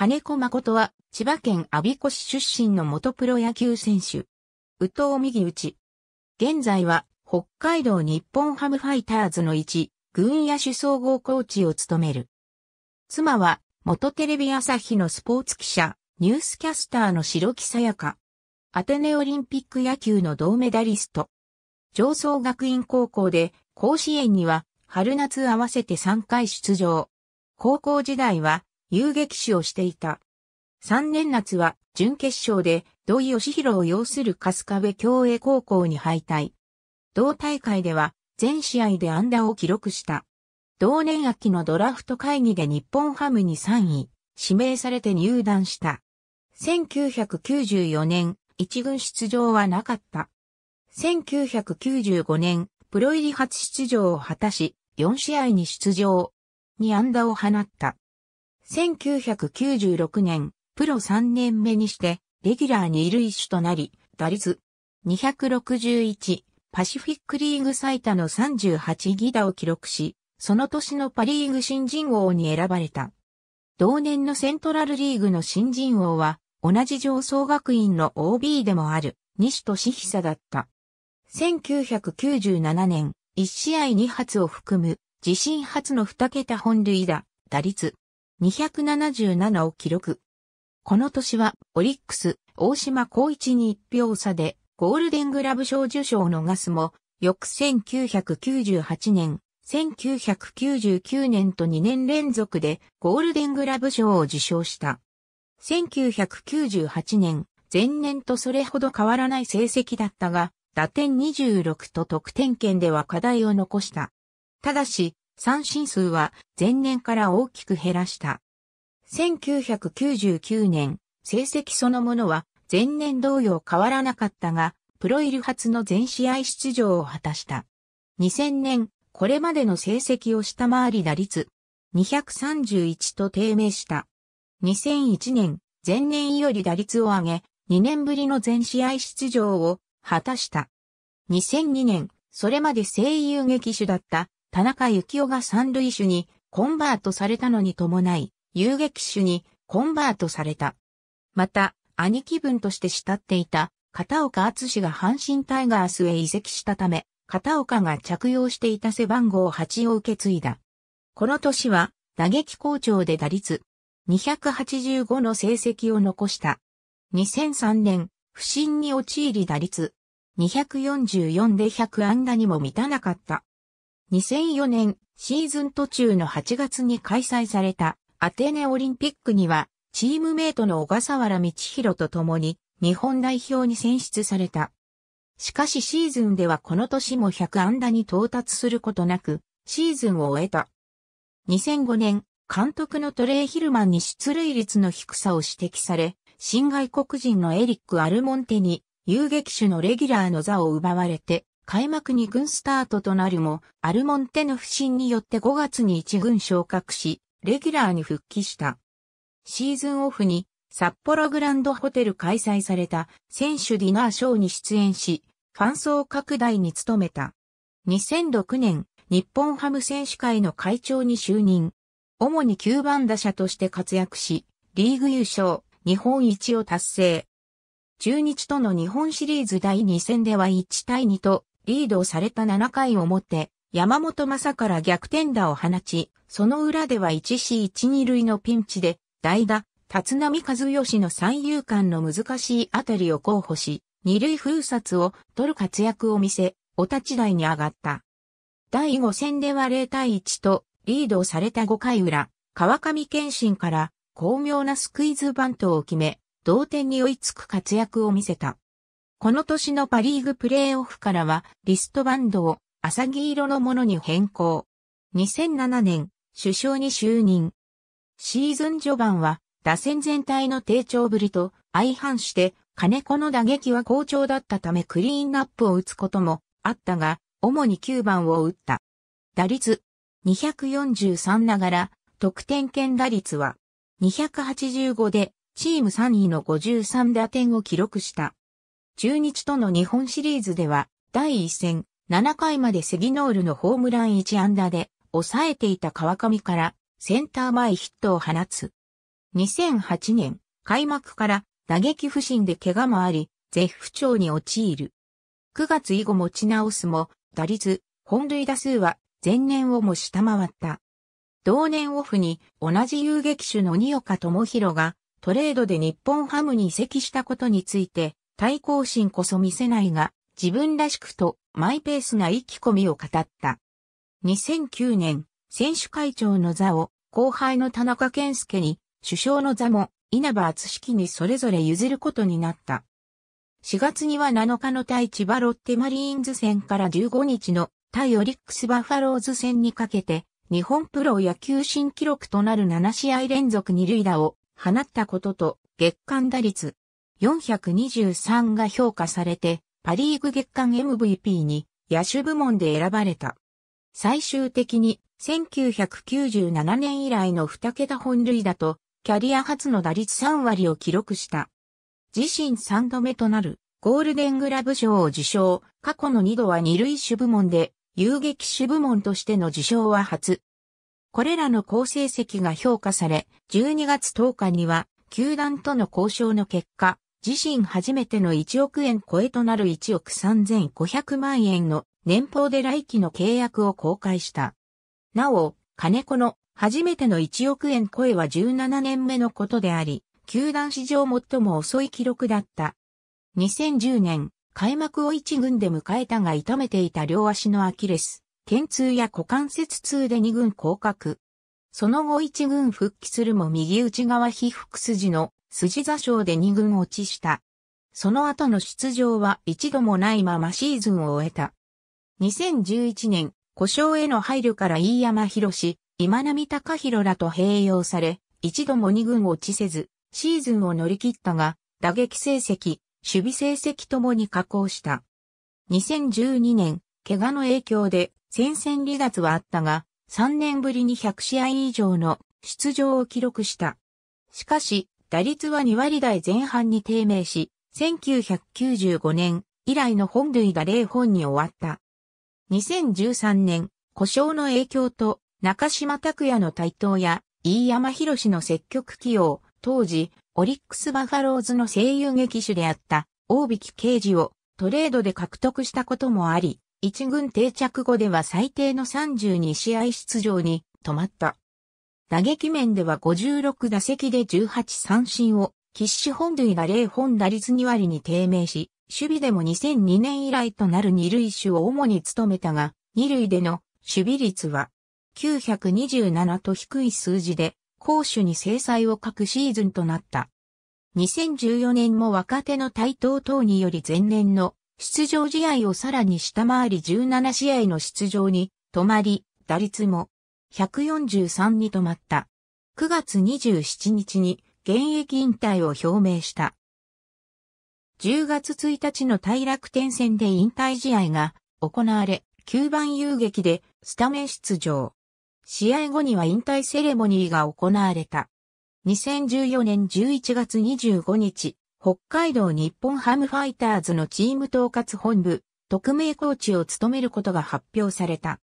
金子誠は、千葉県阿鼻子市出身の元プロ野球選手。宇藤右打ち。現在は、北海道日本ハムファイターズの一、軍野手総合コーチを務める。妻は、元テレビ朝日のスポーツ記者、ニュースキャスターの白木さやか。アテネオリンピック野球の銅メダリスト。上層学院高校で、甲子園には、春夏合わせて3回出場。高校時代は、遊撃手をしていた。3年夏は準決勝で土井義弘を擁する春日部競泳高校に敗退。同大会では全試合で安打を記録した。同年秋のドラフト会議で日本ハムに3位、指名されて入団した。1994年、一軍出場はなかった。1995年、プロ入り初出場を果たし、4試合に出場。に安打を放った。1996年、プロ3年目にして、レギュラーにいる一種となり、打率261、パシフィックリーグ最多の38ギダを記録し、その年のパリーグ新人王に選ばれた。同年のセントラルリーグの新人王は、同じ上層学院の OB でもある、西俊久だった。1997年、1試合2発を含む、自身初の2桁本塁打、打率277を記録。この年はオリックス、大島光一に一票差でゴールデングラブ賞受賞を逃すも、翌1998年、1999年と2年連続でゴールデングラブ賞を受賞した。1998年、前年とそれほど変わらない成績だったが、打点26と得点圏では課題を残した。ただし、三振数は前年から大きく減らした。1999年、成績そのものは前年同様変わらなかったが、プロイル初の全試合出場を果たした。2000年、これまでの成績を下回り打率231と低迷した。2001年、前年より打率を上げ、2年ぶりの全試合出場を果たした。2002年、それまで声優劇手だった田中幸雄が三塁手にコンバートされたのに伴い、遊撃手にコンバートされた。また、兄貴分として慕っていた片岡厚氏が阪神タイガースへ移籍したため、片岡が着用していた背番号8を受け継いだ。この年は打撃好調で打率285の成績を残した。2003年、不振に陥り打率244で100安打にも満たなかった。2004年シーズン途中の8月に開催されたアテネオリンピックにはチームメイトの小笠原道博と共に日本代表に選出された。しかしシーズンではこの年も100安打に到達することなくシーズンを終えた。2005年監督のトレイ・ヒルマンに出塁率の低さを指摘され、新外国人のエリック・アルモンテに遊撃手のレギュラーの座を奪われて開幕2軍スタートとなるも、アルモンテの不振によって5月に1軍昇格し、レギュラーに復帰した。シーズンオフに、札幌グランドホテル開催された選手ディナーショーに出演し、ファン層拡大に努めた。2006年、日本ハム選手会の会長に就任。主に9番打者として活躍し、リーグ優勝、日本一を達成。中日との日本シリーズ第2戦では1対2とリードされた7回表、山本正から逆転打を放ち、その裏では1 c 1、2塁のピンチで、代打、立浪和義の三遊間の難しいあたりを候補し、二塁封殺を取る活躍を見せ、お立ち台に上がった。第5戦では0対1とリードされた5回裏、川上健信から巧妙なスクイズバントを決め、同点に追いつく活躍を見せた。この年のパリーグプレーオフからは、リストバンドを浅木色のものに変更。2007年、首相に就任。シーズン序盤は、打線全体の低調ぶりと相反して、金子の打撃は好調だったためクリーンアップを打つこともあったが、主に9番を打った。打率243ながら、得点圏打率は285で、チーム3位の53打点を記録した。中日との日本シリーズでは、第1戦、7回までセギノールのホームラン1安打で、抑えていた川上から、センター前ヒットを放つ。2008年、開幕から打撃不振で怪我もあり、絶不調に陥る。9月以後持ち直すも、打率、本塁打数は前年をも下回った。同年オフに同じ遊撃手の二岡智弘がトレードで日本ハムに移籍したことについて対抗心こそ見せないが、自分らしくとマイペースな意気込みを語った。2009年、選手会長の座を後輩の田中健介に、首相の座も稲葉厚式にそれぞれ譲ることになった。4月には7日の対千葉ロッテマリーンズ戦から15日の対オリックスバファローズ戦にかけて、日本プロ野球新記録となる7試合連続二塁打を放ったことと、月間打率423が評価されて、パリーグ月間 MVP に野手部門で選ばれた。最終的に1997年以来の2桁本塁打と、キャリア初の打率3割を記録した。自身3度目となるゴールデングラブ賞を受賞、過去の2度は二塁手部門で、遊撃手部門としての受賞は初。これらの好成績が評価され、12月10日には、球団との交渉の結果、自身初めての1億円超えとなる1億3500万円の年俸で来期の契約を公開した。なお、金子の初めての1億円超えは17年目のことであり、球団史上最も遅い記録だった。2010年、開幕を1軍で迎えたが痛めていた両足のアキレス、腱痛や股関節痛で2軍降格。その後1軍復帰するも右内側被覆筋の筋座賞で2軍落ちした。その後の出場は一度もないままシーズンを終えた。2011年、故障への配慮から飯山博士、今波高弘らと併用され、一度も二軍落ちせず、シーズンを乗り切ったが、打撃成績、守備成績ともに下降した。2012年、怪我の影響で戦線離脱はあったが、3年ぶりに100試合以上の出場を記録した。しかし、打率は2割台前半に低迷し、1995年以来の本塁打0本に終わった。2013年、故障の影響と中島拓也の台頭や飯山博の積極起用、当時、オリックスバファローズの声優劇手であった大引刑事をトレードで獲得したこともあり、一軍定着後では最低の32試合出場に止まった。打撃面では56打席で18三振を、喫死本塁が0本打率2割に低迷し、守備でも2002年以来となる二塁手を主に務めたが、二塁での守備率は927と低い数字で、攻守に制裁を欠くシーズンとなった。2014年も若手の台頭等により前年の出場試合をさらに下回り17試合の出場に止まり、打率も143に止まった。9月27日に現役引退を表明した。10月1日の大楽天戦で引退試合が行われ、9番遊撃でスタメン出場。試合後には引退セレモニーが行われた。2014年11月25日、北海道日本ハムファイターズのチーム統括本部、特命コーチを務めることが発表された。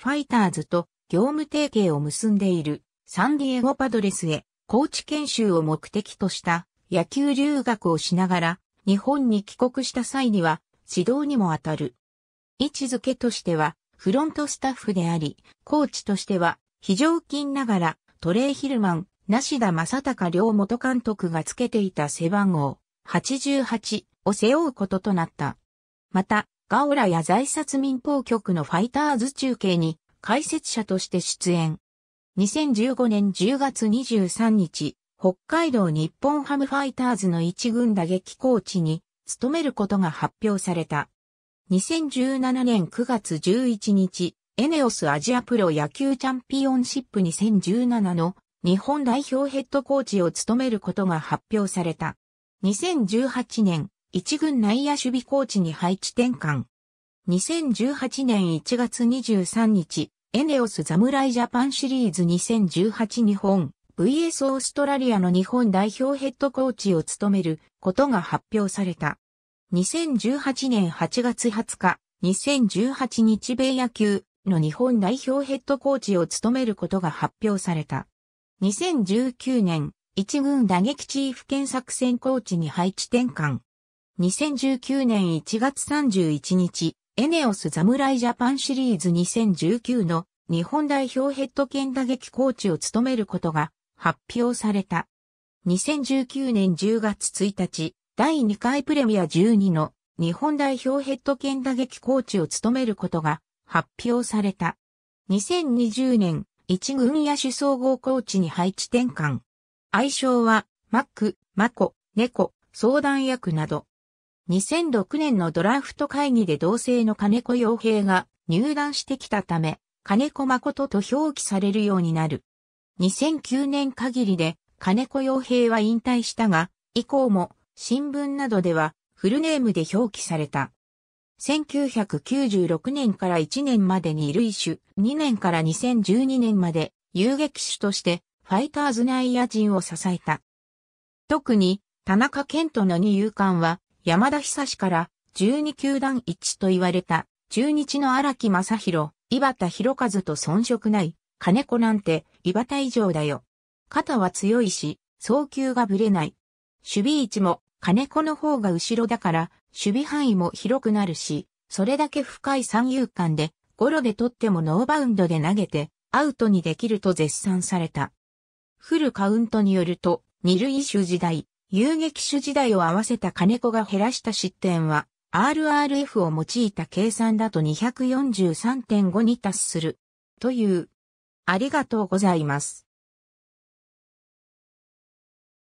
ファイターズと業務提携を結んでいるサンディエゴパドレスへコーチ研修を目的とした野球留学をしながら日本に帰国した際には指導にも当たる。位置づけとしてはフロントスタッフであり、コーチとしては非常勤ながらトレイヒルマン、梨田正隆両元監督がつけていた背番号88を背負うこととなった。また、ガオラや財札民放局のファイターズ中継に解説者として出演。2015年10月23日、北海道日本ハムファイターズの一軍打撃コーチに務めることが発表された。2017年9月11日、エネオスアジアプロ野球チャンピオンシップ2017の日本代表ヘッドコーチを務めることが発表された。2018年、一軍内野守備コーチに配置転換。2018年1月23日、エネオス侍ジャパンシリーズ2018日本 VS オーストラリアの日本代表ヘッドコーチを務めることが発表された。2018年8月20日、2018日米野球の日本代表ヘッドコーチを務めることが発表された。2019年、一軍打撃チーフ兼作戦コーチに配置転換。2019年1月31日、エネオス侍ジャパンシリーズ2019の日本代表ヘッド兼打撃コーチを務めることが発表された。2019年10月1日、第2回プレミア12の日本代表ヘッド兼打撃コーチを務めることが発表された。2020年、一軍野手総合コーチに配置転換。愛称は、マック、マコ、ネコ、相談役など。2006年のドラフト会議で同性の金子洋平が入団してきたため、金子誠と表記されるようになる。2009年限りで金子洋平は引退したが、以降も新聞などではフルネームで表記された。1996年から1年までに類種、2年から2012年まで遊撃手としてファイターズ内野陣を支えた。特に田中健人の二遊間は山田久志から12球団一と言われた中日の荒木正宏、井端博和と遜色ない、金子なんて井端以上だよ。肩は強いし、送球がぶれない。守備位置も金子の方が後ろだから、守備範囲も広くなるし、それだけ深い三遊間で、ゴロで取ってもノーバウンドで投げて、アウトにできると絶賛された。フルカウントによると、二塁手時代、遊撃手時代を合わせた金子が減らした失点は、RRF を用いた計算だと243.5に達する。という。ありがとうございます。